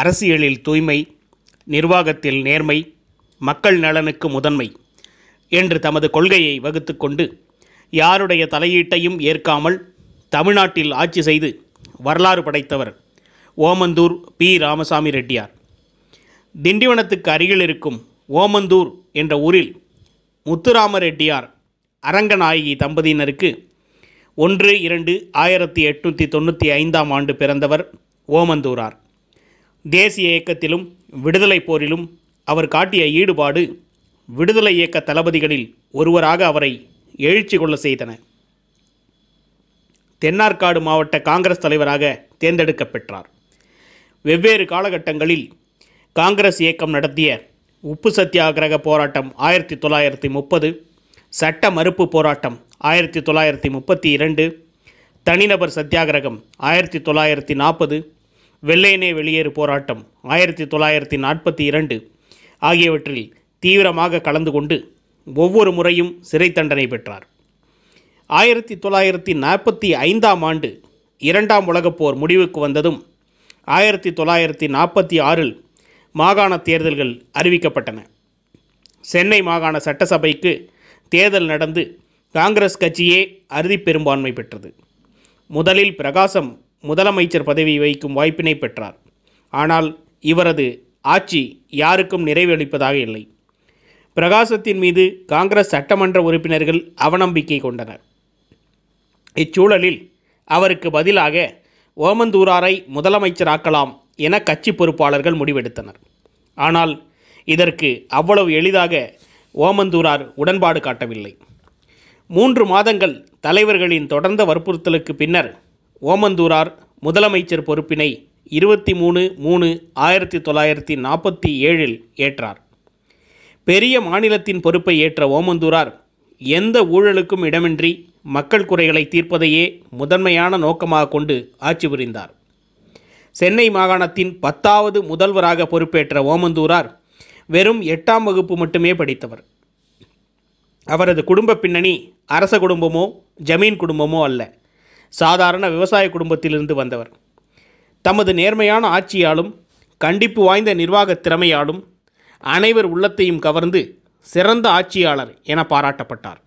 அரசியலில் தூய்மை நிர்வாகத்தில் நேர்மை மக்கள் நலனுக்கு முதன்மை என்று தமது கொள்கையை வகுத்து கொண்டு யாருடைய தலையீட்டையும் ஏற்காமல் தமிழ்நாட்டில் ஆட்சி செய்து வரலாறு படைத்தவர் ஓமந்தூர் பி ராமசாமி ரெட்டியார் திண்டிவனத்துக்கு அருகில் இருக்கும் ஓமந்தூர் என்ற ஊரில் முத்துராம ரெட்டியார் அரங்கநாயகி தம்பதியினருக்கு ஒன்று இரண்டு ஆயிரத்தி எட்நூற்றி தொண்ணூற்றி ஐந்தாம் ஆண்டு பிறந்தவர் ஓமந்தூரார் தேசிய இயக்கத்திலும் விடுதலை போரிலும் அவர் காட்டிய ஈடுபாடு விடுதலை இயக்க தளபதிகளில் ஒருவராக அவரை எழுச்சி கொள்ள செய்தன தென்னார்காடு மாவட்ட காங்கிரஸ் தலைவராக தேர்ந்தெடுக்க பெற்றார் வெவ்வேறு காலகட்டங்களில் காங்கிரஸ் இயக்கம் நடத்திய உப்பு சத்தியாகிரக போராட்டம் ஆயிரத்தி தொள்ளாயிரத்தி முப்பது சட்ட மறுப்பு போராட்டம் ஆயிரத்தி தொள்ளாயிரத்தி முப்பத்தி இரண்டு தனிநபர் சத்தியாகிரகம் ஆயிரத்தி தொள்ளாயிரத்தி நாற்பது வெள்ளையனே வெளியேறு போராட்டம் ஆயிரத்தி தொள்ளாயிரத்தி நாற்பத்தி இரண்டு ஆகியவற்றில் தீவிரமாக கலந்து கொண்டு ஒவ்வொரு முறையும் சிறை தண்டனை பெற்றார் ஆயிரத்தி தொள்ளாயிரத்தி நாற்பத்தி ஐந்தாம் ஆண்டு இரண்டாம் உலகப் போர் முடிவுக்கு வந்ததும் ஆயிரத்தி தொள்ளாயிரத்தி நாற்பத்தி ஆறில் மாகாண தேர்தல்கள் அறிவிக்கப்பட்டன சென்னை மாகாண சட்டசபைக்கு தேர்தல் நடந்து காங்கிரஸ் கட்சியே அறுதி பெரும்பான்மை பெற்றது முதலில் பிரகாசம் முதலமைச்சர் பதவி வகிக்கும் வாய்ப்பினை பெற்றார் ஆனால் இவரது ஆட்சி யாருக்கும் நிறைவளிப்பதாக இல்லை பிரகாசத்தின் மீது காங்கிரஸ் சட்டமன்ற உறுப்பினர்கள் அவநம்பிக்கை கொண்டனர் இச்சூழலில் அவருக்கு பதிலாக ஓமந்தூராரை முதலமைச்சராக்கலாம் என கட்சி பொறுப்பாளர்கள் முடிவெடுத்தனர் ஆனால் இதற்கு அவ்வளவு எளிதாக ஓமந்தூரார் உடன்பாடு காட்டவில்லை மூன்று மாதங்கள் தலைவர்களின் தொடர்ந்த வற்புறுத்தலுக்கு பின்னர் ஓமந்தூரார் முதலமைச்சர் பொறுப்பினை இருபத்தி மூணு மூணு ஆயிரத்தி தொள்ளாயிரத்தி நாற்பத்தி ஏழில் ஏற்றார் பெரிய மாநிலத்தின் பொறுப்பை ஏற்ற ஓமந்தூரார் எந்த ஊழலுக்கும் இடமின்றி மக்கள் குறைகளை தீர்ப்பதையே முதன்மையான நோக்கமாக கொண்டு ஆட்சி புரிந்தார் சென்னை மாகாணத்தின் பத்தாவது முதல்வராக பொறுப்பேற்ற ஓமந்தூரார் வெறும் எட்டாம் வகுப்பு மட்டுமே படித்தவர் அவரது குடும்ப பின்னணி அரச குடும்பமோ ஜமீன் குடும்பமோ அல்ல சாதாரண விவசாய குடும்பத்திலிருந்து வந்தவர் தமது நேர்மையான ஆட்சியாலும் கண்டிப்பு வாய்ந்த நிர்வாக திறமையாலும் அனைவர் உள்ளத்தையும் கவர்ந்து சிறந்த ஆட்சியாளர் என பாராட்டப்பட்டார்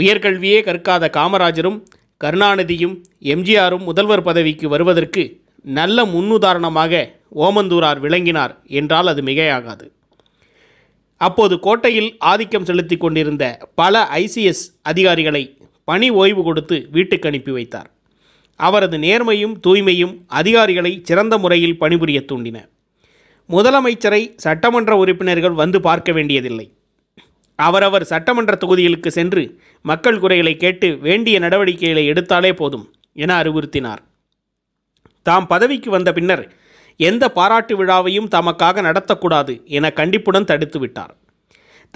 உயர்கல்வியே கற்காத காமராஜரும் கருணாநிதியும் எம்ஜிஆரும் முதல்வர் பதவிக்கு வருவதற்கு நல்ல முன்னுதாரணமாக ஓமந்தூரார் விளங்கினார் என்றால் அது மிகையாகாது அப்போது கோட்டையில் ஆதிக்கம் செலுத்தி கொண்டிருந்த பல ஐசிஎஸ் அதிகாரிகளை பணி ஓய்வு கொடுத்து வீட்டுக்கு அனுப்பி வைத்தார் அவரது நேர்மையும் தூய்மையும் அதிகாரிகளை சிறந்த முறையில் பணிபுரிய தூண்டின முதலமைச்சரை சட்டமன்ற உறுப்பினர்கள் வந்து பார்க்க வேண்டியதில்லை அவரவர் சட்டமன்ற தொகுதிகளுக்கு சென்று மக்கள் குறைகளை கேட்டு வேண்டிய நடவடிக்கைகளை எடுத்தாலே போதும் என அறிவுறுத்தினார் தாம் பதவிக்கு வந்த பின்னர் எந்த பாராட்டு விழாவையும் தமக்காக நடத்தக்கூடாது என கண்டிப்புடன் தடுத்துவிட்டார்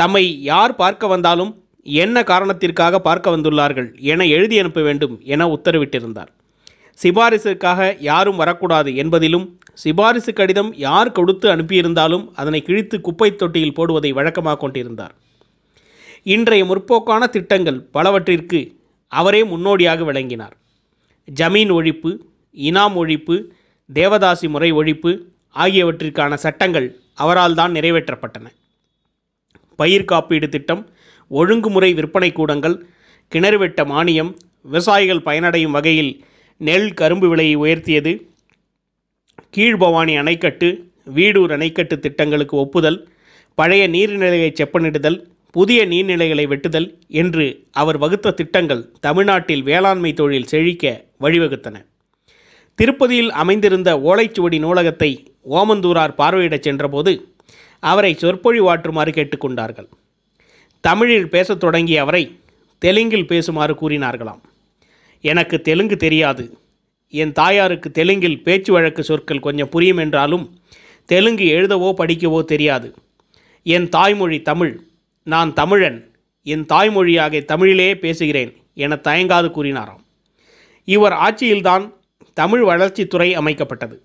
தம்மை யார் பார்க்க வந்தாலும் என்ன காரணத்திற்காக பார்க்க வந்துள்ளார்கள் என எழுதி அனுப்ப வேண்டும் என உத்தரவிட்டிருந்தார் சிபாரிசுக்காக யாரும் வரக்கூடாது என்பதிலும் சிபாரிசு கடிதம் யார் கொடுத்து அனுப்பியிருந்தாலும் அதனை கிழித்து குப்பை தொட்டியில் போடுவதை வழக்கமாக கொண்டிருந்தார் இன்றைய முற்போக்கான திட்டங்கள் பலவற்றிற்கு அவரே முன்னோடியாக விளங்கினார் ஜமீன் ஒழிப்பு இனாம் ஒழிப்பு தேவதாசி முறை ஒழிப்பு ஆகியவற்றிற்கான சட்டங்கள் அவரால் தான் நிறைவேற்றப்பட்டன பயிர் காப்பீடு திட்டம் ஒழுங்குமுறை விற்பனை கூடங்கள் கிணறு வெட்ட மானியம் விவசாயிகள் பயனடையும் வகையில் நெல் கரும்பு விலையை உயர்த்தியது கீழ்பவானி அணைக்கட்டு வீடூர் அணைக்கட்டு திட்டங்களுக்கு ஒப்புதல் பழைய நீர்நிலையை செப்பனிடுதல் புதிய நீர்நிலைகளை வெட்டுதல் என்று அவர் வகுத்த திட்டங்கள் தமிழ்நாட்டில் வேளாண்மை தொழில் செழிக்க வழிவகுத்தன திருப்பதியில் அமைந்திருந்த ஓலைச்சுவடி நூலகத்தை ஓமந்தூரார் பார்வையிடச் சென்றபோது அவரை சொற்பொழிவாற்றுமாறு கேட்டுக்கொண்டார்கள் தமிழில் பேசத் தொடங்கிய அவரை தெலுங்கில் பேசுமாறு கூறினார்களாம் எனக்கு தெலுங்கு தெரியாது என் தாயாருக்கு தெலுங்கில் பேச்சு வழக்கு சொற்கள் கொஞ்சம் புரியும் என்றாலும் தெலுங்கு எழுதவோ படிக்கவோ தெரியாது என் தாய்மொழி தமிழ் நான் தமிழன் என் தாய்மொழியாக தமிழிலே பேசுகிறேன் என தயங்காது கூறினாராம் இவர் ஆட்சியில்தான் தமிழ் வளர்ச்சித்துறை அமைக்கப்பட்டது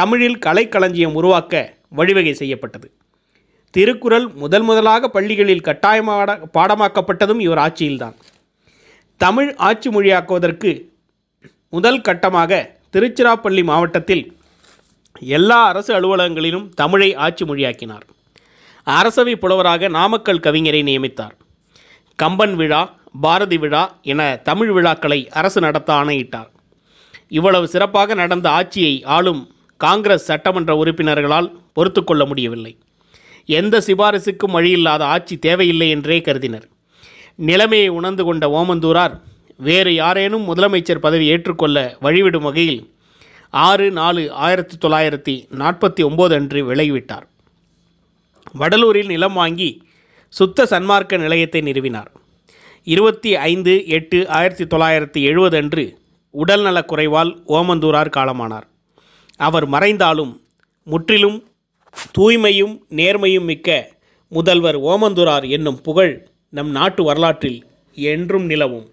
தமிழில் கலைக்களஞ்சியம் உருவாக்க வழிவகை செய்யப்பட்டது திருக்குறள் முதல் முதலாக பள்ளிகளில் கட்டாயமாக பாடமாக்கப்பட்டதும் இவர் ஆட்சியில்தான் தமிழ் ஆட்சி மொழியாக்குவதற்கு முதல் கட்டமாக திருச்சிராப்பள்ளி மாவட்டத்தில் எல்லா அரசு அலுவலகங்களிலும் தமிழை ஆட்சி மொழியாக்கினார் அரசவை புலவராக நாமக்கல் கவிஞரை நியமித்தார் கம்பன் விழா பாரதி விழா என தமிழ் விழாக்களை அரசு நடத்த ஆணையிட்டார் இவ்வளவு சிறப்பாக நடந்த ஆட்சியை ஆளும் காங்கிரஸ் சட்டமன்ற உறுப்பினர்களால் பொறுத்து கொள்ள முடியவில்லை எந்த சிபாரிசுக்கும் வழியில்லாத ஆட்சி தேவையில்லை என்றே கருதினர் நிலைமையை உணர்ந்து கொண்ட ஓமந்தூரார் வேறு யாரேனும் முதலமைச்சர் பதவி ஏற்றுக்கொள்ள வழிவிடும் வகையில் ஆறு நாலு ஆயிரத்தி தொள்ளாயிரத்தி நாற்பத்தி ஒம்பது அன்று விலகிவிட்டார் வடலூரில் நிலம் வாங்கி சுத்த சன்மார்க்க நிலையத்தை நிறுவினார் இருபத்தி ஐந்து எட்டு ஆயிரத்தி தொள்ளாயிரத்தி எழுபது அன்று உடல்நலக் குறைவால் ஓமந்தூரார் காலமானார் அவர் மறைந்தாலும் முற்றிலும் தூய்மையும் நேர்மையும் மிக்க முதல்வர் ஓமந்துரார் என்னும் புகழ் நம் நாட்டு வரலாற்றில் என்றும் நிலவும்